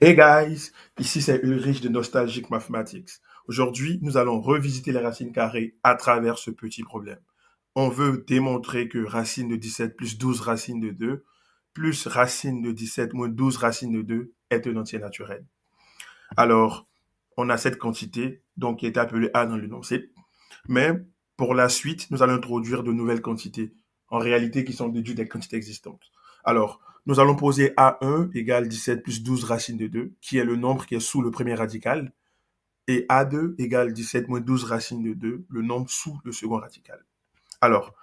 Hey guys, ici c'est Ulrich de Nostalgic Mathematics. Aujourd'hui, nous allons revisiter les racines carrées à travers ce petit problème. On veut démontrer que racine de 17 plus 12 racine de 2 plus racine de 17 moins 12 racine de 2 est un entier naturel. Alors, on a cette quantité, donc qui est appelée A dans l'énoncé. Mais pour la suite, nous allons introduire de nouvelles quantités, en réalité qui sont déduites des quantités existantes. Alors, nous allons poser A1 égale 17 plus 12 racines de 2, qui est le nombre qui est sous le premier radical, et A2 égale 17 moins 12 racines de 2, le nombre sous le second radical. Alors,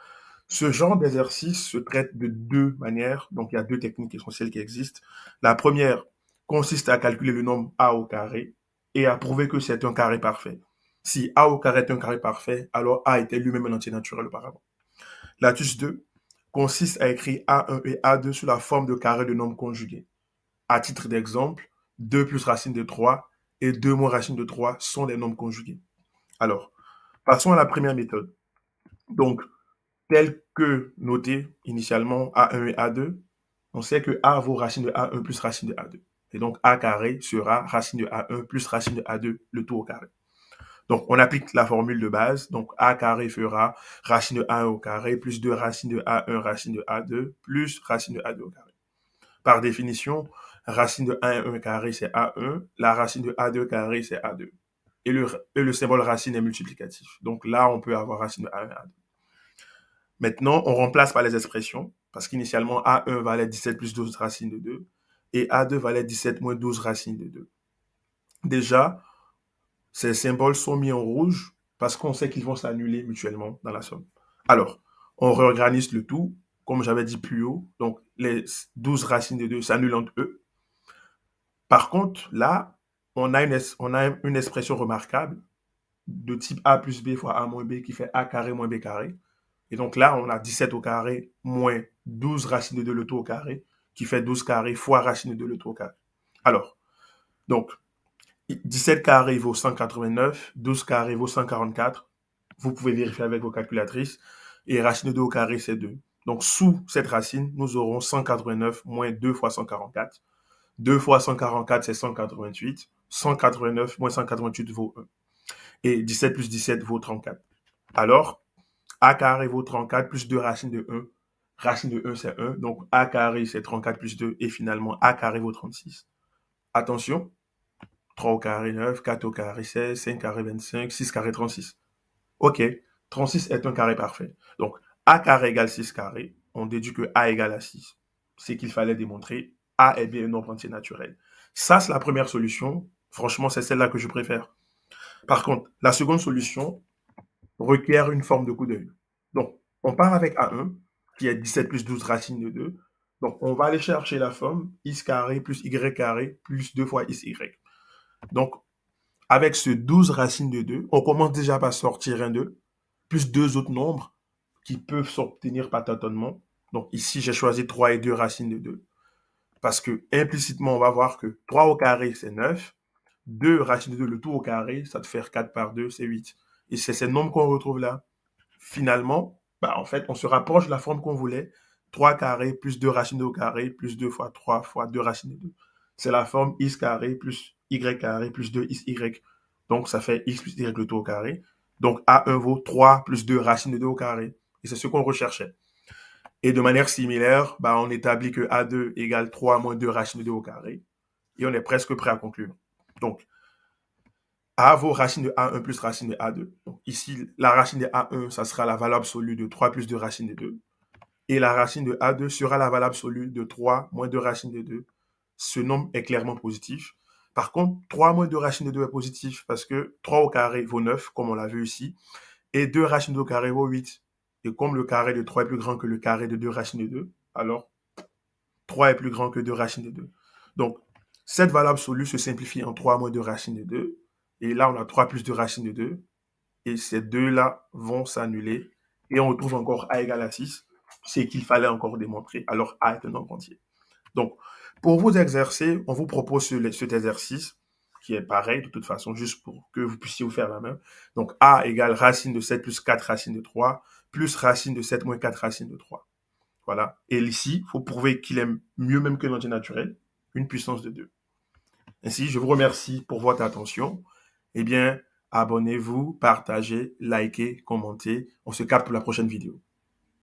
ce genre d'exercice se traite de deux manières, donc il y a deux techniques essentielles qui existent. La première consiste à calculer le nombre A au carré et à prouver que c'est un carré parfait. Si A au carré est un carré parfait, alors A était lui-même un entier naturel auparavant. L'astuce 2 consiste à écrire A1 e et A2 sous la forme de carré de nombres conjugués. À titre d'exemple, 2 plus racine de 3 et 2 moins racine de 3 sont des nombres conjugués. Alors, passons à la première méthode. Donc, tel que noté initialement A1 et A2, on sait que A vaut racine de A1 plus racine de A2. Et donc, A carré sera racine de A1 plus racine de A2, le tout au carré. Donc, on applique la formule de base. Donc, a carré fera racine de a au carré plus 2 racines de a1 racine de a2 plus racine de a2 au carré. Par définition, racine de 1 1 carré, c'est a1. La racine de a2 carré, c'est a2. Et le, symbole racine est multiplicatif. Donc là, on peut avoir racine de a1, a2. Maintenant, on remplace par les expressions parce qu'initialement, a1 valait 17 plus 12 racines de 2 et a2 valait 17 moins 12 racines de 2. Déjà, ces symboles sont mis en rouge parce qu'on sait qu'ils vont s'annuler mutuellement dans la somme. Alors, on réorganise le tout, comme j'avais dit plus haut. Donc, les 12 racines de 2 s'annulent entre eux. Par contre, là, on a, une, on a une expression remarquable de type a plus b fois a moins b qui fait a carré moins b carré. Et donc là, on a 17 au carré moins 12 racines de 2 le tout au carré qui fait 12 carré fois racine de 2 le tout au carré. Alors, donc, 17 carré vaut 189, 12 carré vaut 144. Vous pouvez vérifier avec vos calculatrices. Et racine de 2 au carré, c'est 2. Donc, sous cette racine, nous aurons 189 moins 2 fois 144. 2 fois 144, c'est 188. 189 moins 188 vaut 1. Et 17 plus 17 vaut 34. Alors, a carré vaut 34 plus 2 racines de 1. Racine de 1, c'est 1. Donc, a carré, c'est 34 plus 2. Et finalement, a carré vaut 36. Attention, 3 au carré 9, 4 au carré 16, 5 carré 25, 6 carré 36. OK, 36 est un carré parfait. Donc, A carré égale 6 carré, on déduit que A égale à 6. C'est qu'il fallait démontrer A est bien un nombre entier naturel. Ça, c'est la première solution. Franchement, c'est celle-là que je préfère. Par contre, la seconde solution requiert une forme de coup d'œil. Donc, on part avec A1, qui est 17 plus 12 racines de 2. Donc, on va aller chercher la forme x carré plus y carré plus 2 fois xy. Donc, avec ce 12 racines de 2, on commence déjà par sortir un 2, plus deux autres nombres qui peuvent s'obtenir par tâtonnement. Donc ici, j'ai choisi 3 et 2 racines de 2. Parce que implicitement, on va voir que 3 au carré, c'est 9. 2 racines de 2, le tout au carré, ça te fait 4 par 2, c'est 8. Et c'est ces nombres qu'on retrouve là. Finalement, bah, en fait, on se rapproche de la forme qu'on voulait. 3 carré plus 2 racines de 2 au carré plus 2 fois 3 fois 2 racines de 2 c'est la forme x carré plus y carré plus 2xy. Donc, ça fait x plus y le tout au carré. Donc, A1 vaut 3 plus 2 racine de 2 au carré. Et c'est ce qu'on recherchait. Et de manière similaire, bah, on établit que A2 égale 3 moins 2 racine de 2 au carré. Et on est presque prêt à conclure. Donc, A vaut racine de A1 plus racine de A2. Donc, ici, la racine de A1, ça sera la valeur absolue de 3 plus 2 racines de 2. Et la racine de A2 sera la valeur absolue de 3 moins 2 racine de 2 ce nombre est clairement positif. Par contre, 3 moins 2 racines de 2 est positif parce que 3 au carré vaut 9, comme on l'a vu ici, et 2 racines de 2 au carré vaut 8. Et comme le carré de 3 est plus grand que le carré de 2 racines de 2, alors 3 est plus grand que 2 racines de 2. Donc, cette valeur absolue se simplifie en 3 moins 2 racines de 2. Et là, on a 3 plus 2 racines de 2. Et ces deux-là vont s'annuler. Et on retrouve encore A égale à 6, C'est qu'il fallait encore démontrer. Alors A est un nombre entier. Donc, pour vous exercer, on vous propose cet exercice qui est pareil de toute façon, juste pour que vous puissiez vous faire la même. Donc, A égale racine de 7 plus 4 racine de 3, plus racine de 7 moins 4 racine de 3. Voilà. Et ici, il faut prouver qu'il est mieux même que l'entier naturel, une puissance de 2. Ainsi, je vous remercie pour votre attention. Eh bien, abonnez-vous, partagez, likez, commentez. On se capte pour la prochaine vidéo.